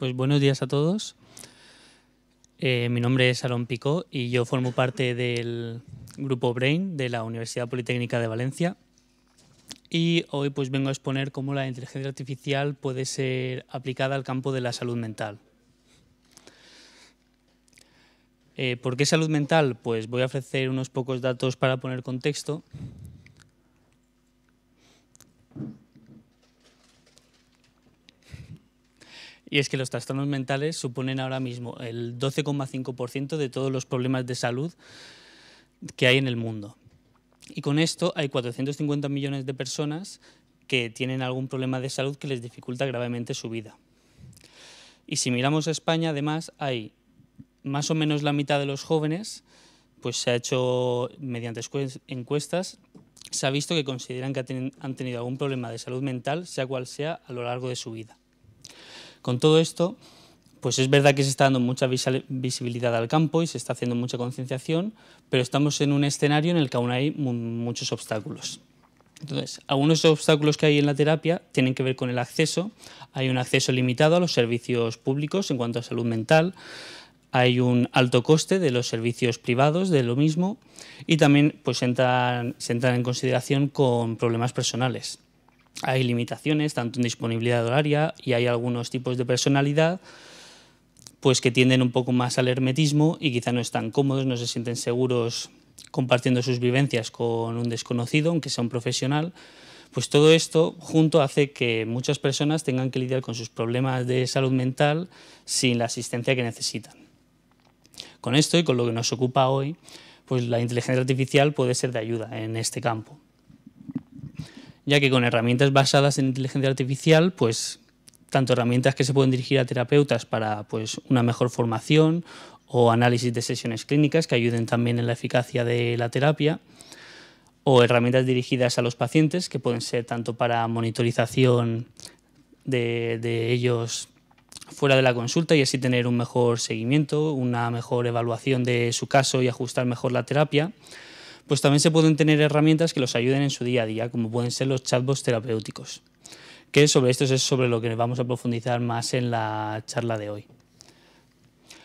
Pues buenos días a todos. Eh, mi nombre es Aaron Picó y yo formo parte del grupo Brain de la Universidad Politécnica de Valencia. Y hoy pues vengo a exponer cómo la inteligencia artificial puede ser aplicada al campo de la salud mental. Eh, ¿Por qué salud mental? Pues voy a ofrecer unos pocos datos para poner contexto Y es que los trastornos mentales suponen ahora mismo el 12,5% de todos los problemas de salud que hay en el mundo. Y con esto hay 450 millones de personas que tienen algún problema de salud que les dificulta gravemente su vida. Y si miramos a España, además, hay más o menos la mitad de los jóvenes, pues se ha hecho mediante encuestas, se ha visto que consideran que han tenido algún problema de salud mental, sea cual sea, a lo largo de su vida. Con todo esto, pues es verdad que se está dando mucha visibilidad al campo y se está haciendo mucha concienciación, pero estamos en un escenario en el que aún hay muchos obstáculos. Entonces, algunos obstáculos que hay en la terapia tienen que ver con el acceso. Hay un acceso limitado a los servicios públicos en cuanto a salud mental. Hay un alto coste de los servicios privados de lo mismo y también pues, se entran en consideración con problemas personales hay limitaciones, tanto en disponibilidad horaria y hay algunos tipos de personalidad pues que tienden un poco más al hermetismo y quizá no están cómodos, no se sienten seguros compartiendo sus vivencias con un desconocido, aunque sea un profesional. Pues todo esto junto hace que muchas personas tengan que lidiar con sus problemas de salud mental sin la asistencia que necesitan. Con esto y con lo que nos ocupa hoy, pues la inteligencia artificial puede ser de ayuda en este campo ya que con herramientas basadas en inteligencia artificial, pues tanto herramientas que se pueden dirigir a terapeutas para pues, una mejor formación o análisis de sesiones clínicas que ayuden también en la eficacia de la terapia, o herramientas dirigidas a los pacientes que pueden ser tanto para monitorización de ellos fuera de la consulta y así tener un mejor seguimiento, una mejor evaluación de su caso y ajustar mejor la terapia, pues también se pueden tener herramientas que los ayuden en su día a día, como pueden ser los chatbots terapéuticos, que sobre esto es sobre lo que vamos a profundizar más en la charla de hoy.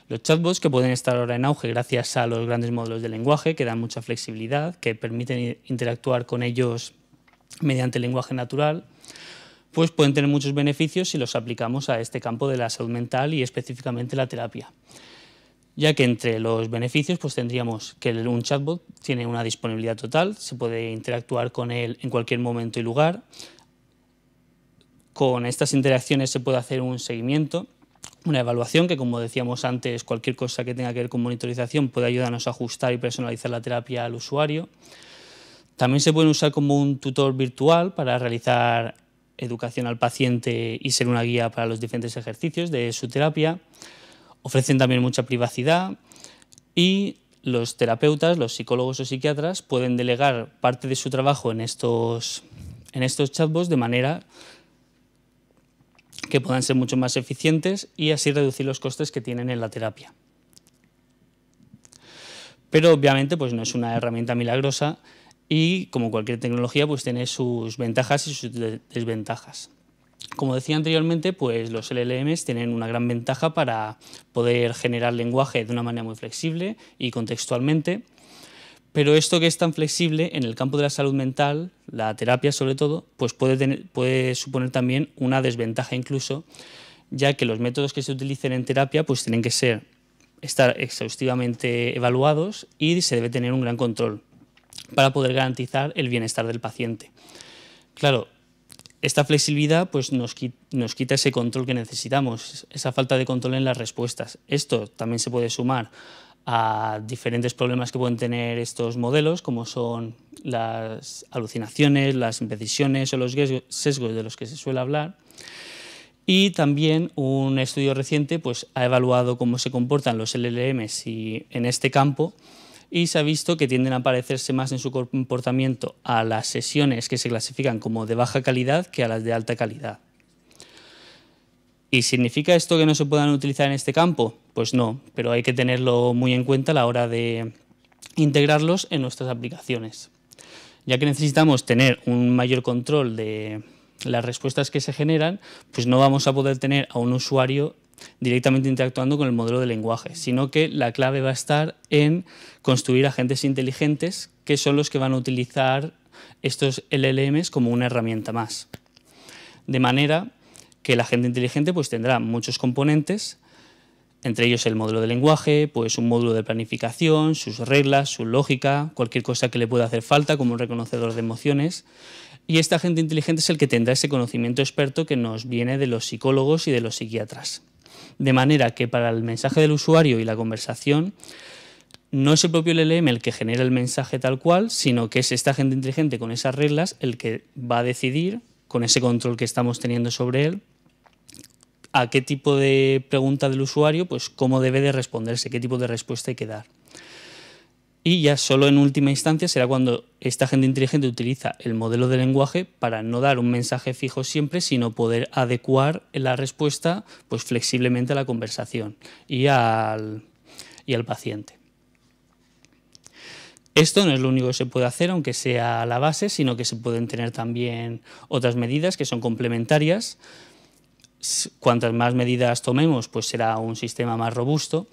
Los chatbots que pueden estar ahora en auge gracias a los grandes modelos de lenguaje que dan mucha flexibilidad, que permiten interactuar con ellos mediante lenguaje natural, pues pueden tener muchos beneficios si los aplicamos a este campo de la salud mental y específicamente la terapia ya que entre los beneficios pues tendríamos que un chatbot tiene una disponibilidad total, se puede interactuar con él en cualquier momento y lugar. Con estas interacciones se puede hacer un seguimiento, una evaluación que como decíamos antes, cualquier cosa que tenga que ver con monitorización puede ayudarnos a ajustar y personalizar la terapia al usuario. También se puede usar como un tutor virtual para realizar educación al paciente y ser una guía para los diferentes ejercicios de su terapia. Ofrecen también mucha privacidad y los terapeutas, los psicólogos o psiquiatras pueden delegar parte de su trabajo en estos, en estos chatbots de manera que puedan ser mucho más eficientes y así reducir los costes que tienen en la terapia. Pero obviamente pues no es una herramienta milagrosa y como cualquier tecnología pues tiene sus ventajas y sus desventajas. Como decía anteriormente, pues los LLMs tienen una gran ventaja para poder generar lenguaje de una manera muy flexible y contextualmente, pero esto que es tan flexible en el campo de la salud mental, la terapia sobre todo, pues puede, suponer también una desventaja incluso, ya que los métodos que se utilicen en terapia pues tienen que ser estar exhaustivamente evaluados y se debe tener un gran control para poder garantizar el bienestar del paciente. Claro, esta flexibilidad pues, nos, quita ese control que necesitamos, esa falta de control en las respuestas. Esto también se puede sumar a diferentes problemas que pueden tener estos modelos, como son las alucinaciones, las imprecisiones o los sesgos de los que se suele hablar. Y también un estudio reciente pues, ha evaluado cómo se comportan los LLMs en este campo y se ha visto que tienden a parecerse más en su comportamiento a las sesiones que se clasifican como de baja calidad que a las de alta calidad. ¿Y significa esto que no se puedan utilizar en este campo? Pues no, pero hay que tenerlo muy en cuenta a la hora de integrarlos en nuestras aplicaciones, ya que necesitamos tener un mayor control de las respuestas que se generan, pues no vamos a poder tener a un usuario directamente interactuando con el modelo de lenguaje, sino que la clave va a estar en construir agentes inteligentes que son los que van a utilizar estos LLMs como una herramienta más. De manera que el agente inteligente pues, tendrá muchos componentes, entre ellos el modelo de lenguaje, pues un módulo de planificación, sus reglas, su lógica, cualquier cosa que le pueda hacer falta, como un reconocedor de emociones. Y este agente inteligente es el que tendrá ese conocimiento experto que nos viene de los psicólogos y de los psiquiatras. De manera que para el mensaje del usuario y la conversación, no es el propio LLM el que genera el mensaje tal cual, sino que es esta agente inteligente con esas reglas el que va a decidir, con ese control que estamos teniendo sobre él, a qué tipo de pregunta del usuario, pues cómo debe de responderse, qué tipo de respuesta hay que dar. Y ya solo en última instancia será cuando esta gente inteligente utiliza el modelo de lenguaje para no dar un mensaje fijo siempre, sino poder adecuar la respuesta pues, flexiblemente a la conversación y al, y al paciente. Esto no es lo único que se puede hacer, aunque sea la base, sino que se pueden tener también otras medidas que son complementarias. Cuantas más medidas tomemos, pues será un sistema más robusto.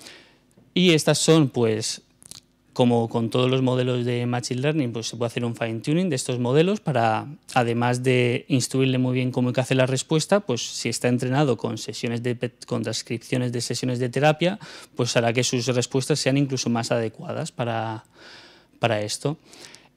Y estas son, pues, como con todos los modelos de Machine Learning, pues se puede hacer un fine-tuning de estos modelos para, además de instruirle muy bien cómo hay que hacer la respuesta, pues si está entrenado con sesiones de con transcripciones de sesiones de terapia, pues hará que sus respuestas sean incluso más adecuadas para, para esto.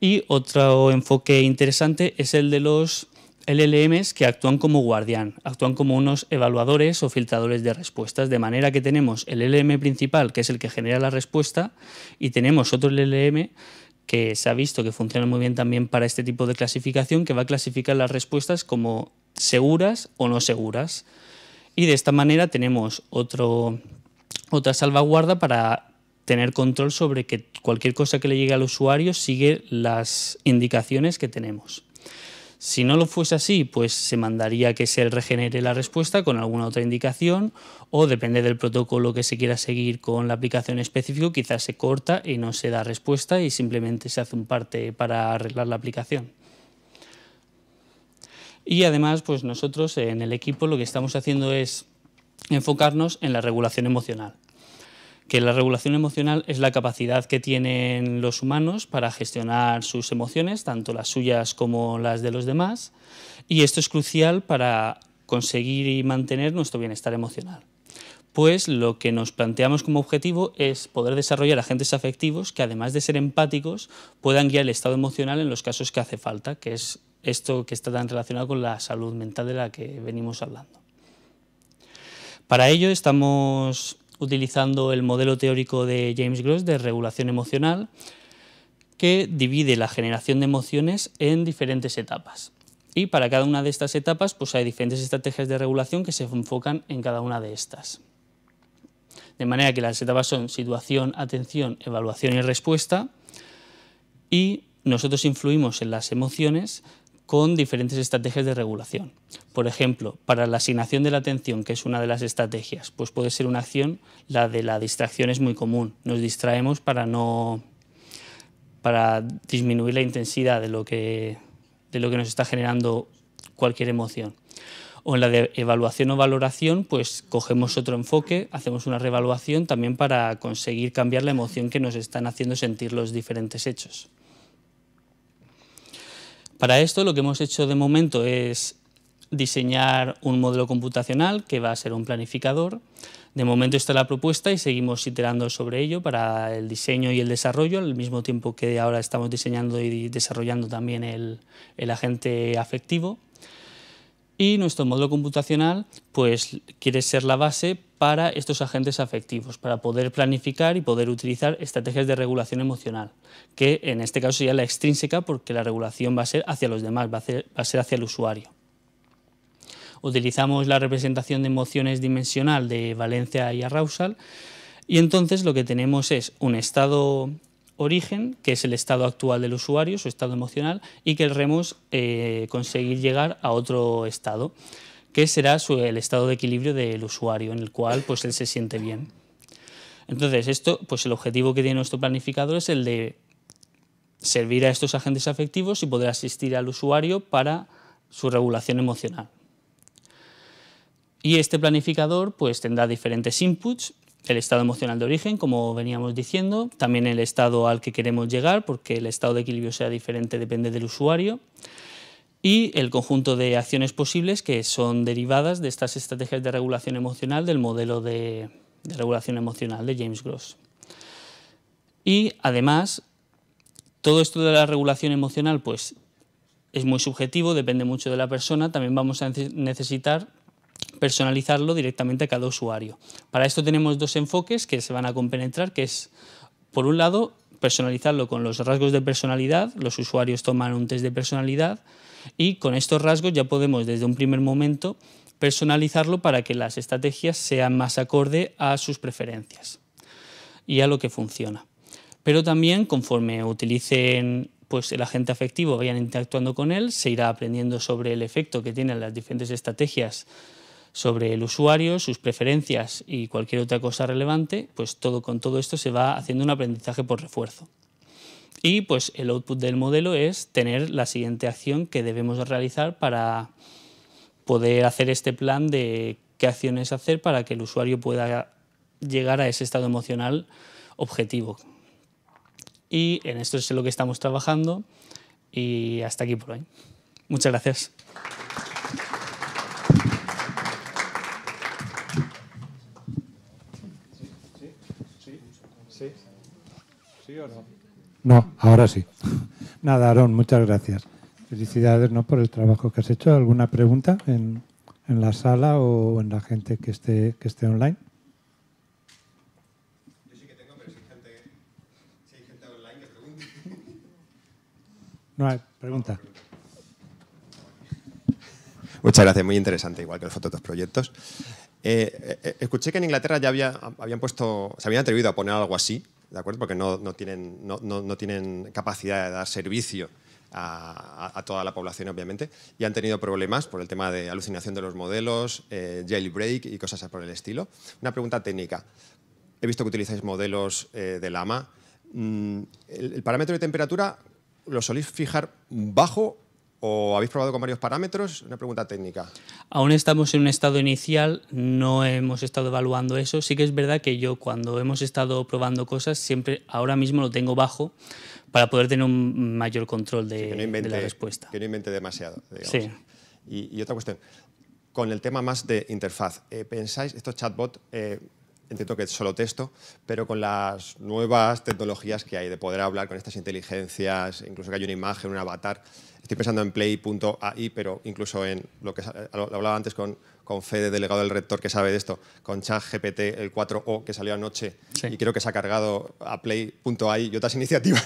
Y otro enfoque interesante es el de los LLMs que actúan como guardián, actúan como unos evaluadores o filtradores de respuestas, de manera que tenemos el LLM principal, que es el que genera la respuesta, y tenemos otro LLM que se ha visto que funciona muy bien también para este tipo de clasificación, que va a clasificar las respuestas como seguras o no seguras. Y de esta manera tenemos otro, otra salvaguarda para tener control sobre que cualquier cosa que le llegue al usuario sigue las indicaciones que tenemos. Si no lo fuese así, pues se mandaría que se regenere la respuesta con alguna otra indicación o depende del protocolo que se quiera seguir con la aplicación específica, quizás se corta y no se da respuesta y simplemente se hace un parte para arreglar la aplicación. Y además, pues nosotros en el equipo lo que estamos haciendo es enfocarnos en la regulación emocional que la regulación emocional es la capacidad que tienen los humanos para gestionar sus emociones, tanto las suyas como las de los demás, y esto es crucial para conseguir y mantener nuestro bienestar emocional. Pues lo que nos planteamos como objetivo es poder desarrollar agentes afectivos que además de ser empáticos puedan guiar el estado emocional en los casos que hace falta, que es esto que está tan relacionado con la salud mental de la que venimos hablando. Para ello estamos utilizando el modelo teórico de James Gross de regulación emocional, que divide la generación de emociones en diferentes etapas. Y para cada una de estas etapas pues hay diferentes estrategias de regulación que se enfocan en cada una de estas. De manera que las etapas son situación, atención, evaluación y respuesta. Y nosotros influimos en las emociones con diferentes estrategias de regulación. Por ejemplo, para la asignación de la atención, que es una de las estrategias, pues puede ser una acción, la de la distracción es muy común. Nos distraemos para no para disminuir la intensidad de lo que de lo que nos está generando cualquier emoción. O en la de evaluación o valoración, pues cogemos otro enfoque, hacemos una reevaluación también para conseguir cambiar la emoción que nos están haciendo sentir los diferentes hechos. Para esto lo que hemos hecho de momento es diseñar un modelo computacional que va a ser un planificador. De momento está la propuesta y seguimos iterando sobre ello para el diseño y el desarrollo, al mismo tiempo que ahora estamos diseñando y desarrollando también el, el agente afectivo. Y nuestro modelo computacional pues, quiere ser la base para estos agentes afectivos, para poder planificar y poder utilizar estrategias de regulación emocional, que en este caso sería la extrínseca porque la regulación va a ser hacia los demás, va a ser, va a ser hacia el usuario. Utilizamos la representación de emociones dimensional de Valencia y Arrausal y entonces lo que tenemos es un estado origen, que es el estado actual del usuario, su estado emocional, y querremos eh, conseguir llegar a otro estado, que será el estado de equilibrio del usuario, en el cual pues, él se siente bien. Entonces, esto, pues el objetivo que tiene nuestro planificador es el de servir a estos agentes afectivos y poder asistir al usuario para su regulación emocional. Y este planificador pues, tendrá diferentes inputs el estado emocional de origen, como veníamos diciendo, también el estado al que queremos llegar, porque el estado de equilibrio sea diferente depende del usuario, y el conjunto de acciones posibles que son derivadas de estas estrategias de regulación emocional del modelo de, de regulación emocional de James Gross. Y además, todo esto de la regulación emocional pues, es muy subjetivo, depende mucho de la persona, también vamos a necesitar personalizarlo directamente a cada usuario. Para esto tenemos dos enfoques que se van a compenetrar, que es, por un lado, personalizarlo con los rasgos de personalidad, los usuarios toman un test de personalidad y con estos rasgos ya podemos desde un primer momento personalizarlo para que las estrategias sean más acorde a sus preferencias y a lo que funciona. Pero también conforme utilicen pues el agente afectivo vayan interactuando con él, se irá aprendiendo sobre el efecto que tienen las diferentes estrategias sobre el usuario, sus preferencias y cualquier otra cosa relevante, pues todo con todo esto se va haciendo un aprendizaje por refuerzo. Y pues el output del modelo es tener la siguiente acción que debemos realizar para poder hacer este plan de qué acciones hacer para que el usuario pueda llegar a ese estado emocional objetivo. Y en esto es en lo que estamos trabajando y hasta aquí por hoy. Muchas gracias. no? ahora sí. Nada, Aarón, muchas gracias. Felicidades ¿no? por el trabajo que has hecho. ¿Alguna pregunta en, la sala o en la gente que esté, que esté online? No hay pregunta. Muchas gracias, muy interesante, igual que el Fototos Proyectos. Eh, eh, eh, escuché que en Inglaterra ya había, habían puesto, se habían atrevido a poner algo así ¿de acuerdo? Porque no, tienen, no, tienen capacidad de dar servicio a, toda la población, obviamente, y han tenido problemas por el tema de alucinación de los modelos, eh, jailbreak y cosas por el estilo. Una pregunta técnica. He visto que utilizáis modelos eh, de Lama. Mm, el, el, parámetro de temperatura lo soléis fijar bajo ¿O habéis probado con varios parámetros? Una pregunta técnica. Aún estamos en un estado inicial, no hemos estado evaluando eso. Sí que es verdad que yo cuando hemos estado probando cosas, siempre ahora mismo lo tengo bajo para poder tener un mayor control de, la respuesta. Que no invente demasiado. Digamos. Sí. Y, otra cuestión, con el tema más de interfaz, eh, ¿pensáis, estos chatbots, eh, entiendo que es solo texto, pero con las nuevas tecnologías que hay de poder hablar con estas inteligencias, incluso que hay una imagen, un avatar. Estoy pensando en play.ai, pero incluso en lo que hablaba antes con, con Fede, delegado del rector, que sabe de esto, con ChatGPT, el 4O, que salió anoche y creo que se ha cargado a play.ai y otras iniciativas,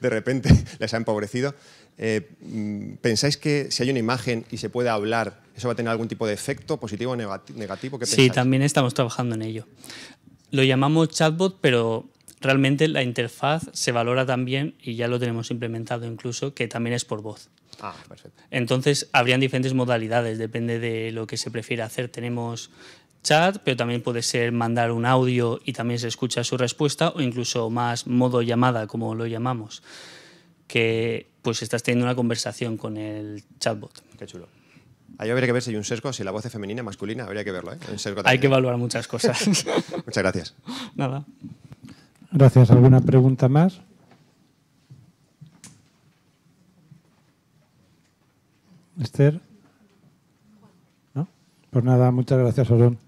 de repente les ha empobrecido. Eh, mm, ¿Pensáis que si hay una imagen y se puede hablar ¿Eso va a tener algún tipo de efecto positivo o negativo? sí, también estamos trabajando en ello. Lo llamamos chatbot, pero realmente la interfaz se valora también, y ya lo tenemos implementado incluso, que también es por voz. Ah, perfecto. Entonces, habrían diferentes modalidades, depende de lo que se prefiera hacer. Tenemos chat, pero también puede ser mandar un audio y también se escucha su respuesta, o incluso más modo llamada, como lo llamamos, que pues estás teniendo una conversación con el chatbot. Qué chulo. Ahí habría que ver si hay un sesgo, si la voz es femenina, masculina, habría que verlo. ¿eh? hay que evaluar muchas cosas. Muchas gracias. Nada. Gracias. ¿Alguna pregunta más? Esther. ¿No? Pues nada, muchas gracias, Orón.